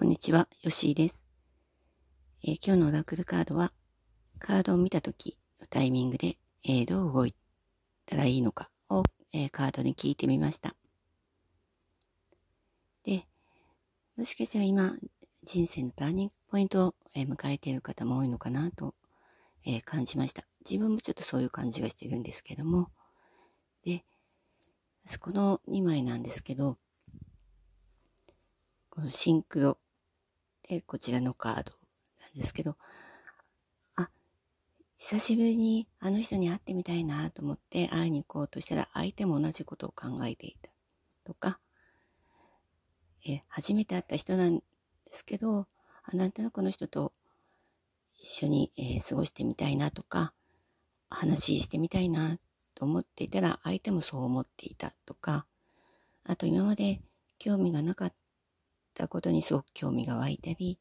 こんにちは、よしーです、えー、今日のオラクルカードは、カードを見た時のタイミングで、えー、どう動いたらいいのかを、えー、カードに聞いてみました。で、もしかしたら今、人生のターニングポイントを、え迎えている方も多いのかなと、え感じました。自分もちょっとそういう感じがしてるんですけども、で、この2枚なんですけど、このシンクロえこちらのカードなんですけど、あ、久しぶりにあの人に会ってみたいなと思って会いに行こうとしたら相手も同じことを考えていたとか、え初めて会った人なんですけど、あなんとなくこの人と一緒に、えー、過ごしてみたいなとか、話してみたいなと思っていたら相手もそう思っていたとか、あと今まで興味がなかっったことにすごく興味が湧いたり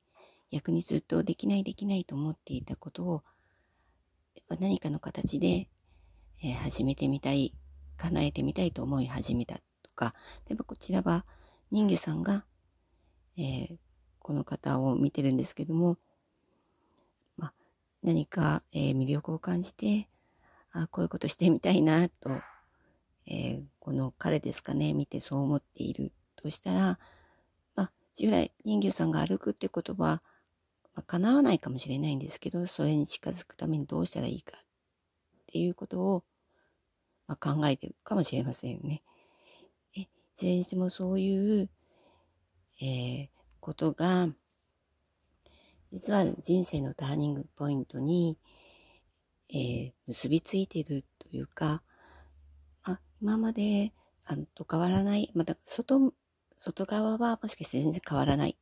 逆にずっとできないできないと思っていたことを何かの形で、えー、始めてみたい叶えてみたいと思い始めたとか例えばこちらは人魚さんが、えー、この方を見てるんですけども、ま何か、えー、魅力を感じてあこういうことしてみたいなと、えこの彼ですかね見てそう思っているとしたら従来人魚さんが歩くって言葉は、まあ、叶わないかもしれないんですけどそれに近づくためにどうしたらいいかっていうことを、まあ、考えてるかもしれませんね。えいずれにしてもそういう、えー、ことが実は人生のターニングポイントに、えー、結びついてるというか、あ、今まであのと変わらない、また外外側はもしかして全然変わらない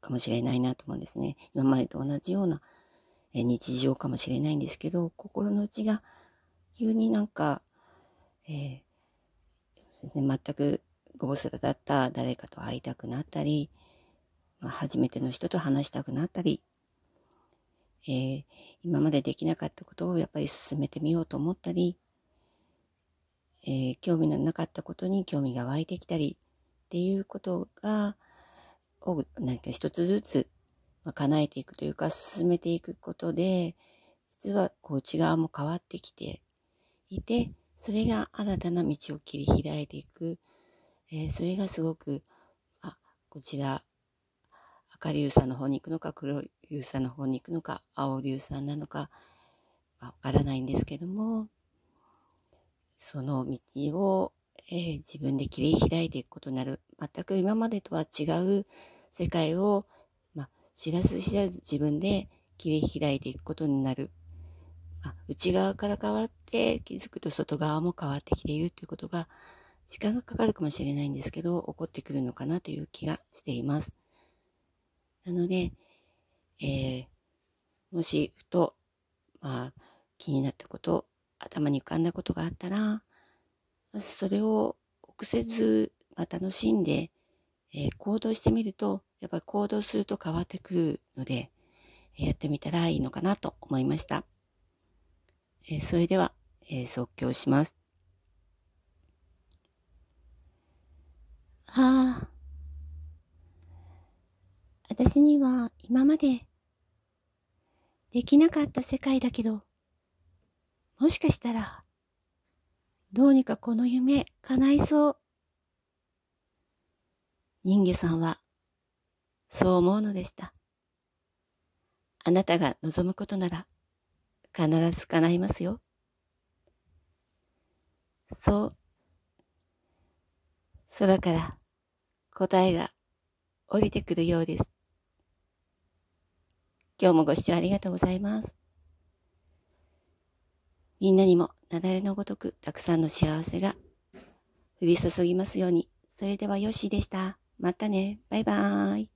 かもしれないなと思うんですね。今までと同じような日常かもしれないんですけど、心の内が急になんか、えー、全くごぼ沙汰だった誰かと会いたくなったり、まあ、初めての人と話したくなったり、えー、今までできなかったことをやっぱり進めてみようと思ったり、えー、興味のなかったことに興味が湧いてきたり、っていうことが、をなんか一つずつ叶えていくというか進めていくことで、実はこう内側も変わってきていて、それが新たな道を切り開いていく、えー、それがすごく、あ、こちら、赤龍さんの方に行くのか、黒龍さんの方に行くのか、青龍さんなのか、わからないんですけども、その道をえー、自分で切り開いていくことになる全く今までとは違う世界を、まあ、知らず知らず自分で切り開いていくことになる、まあ、内側から変わって気づくと外側も変わってきているということが時間がかかるかもしれないんですけど起こってくるのかなという気がしています。なので、えー、もしふと、まあ、気になったこと頭に浮かんだことがあったらまずそれを臆せず、まあ、楽しんで、えー、行動してみると、やっぱり行動すると変わってくるので、えー、やってみたらいいのかなと思いました。えー、それでは、えー、即興します。ああ。私には今までできなかった世界だけど、もしかしたらどうにかこの夢叶いそう。人魚さんはそう思うのでした。あなたが望むことなら必ず叶いますよ。そう、空から答えが降りてくるようです。今日もご視聴ありがとうございます。みんなにも雪崩のごとくたくさんの幸せが降り注ぎますように。それではよしでした。またね。バイバーイ。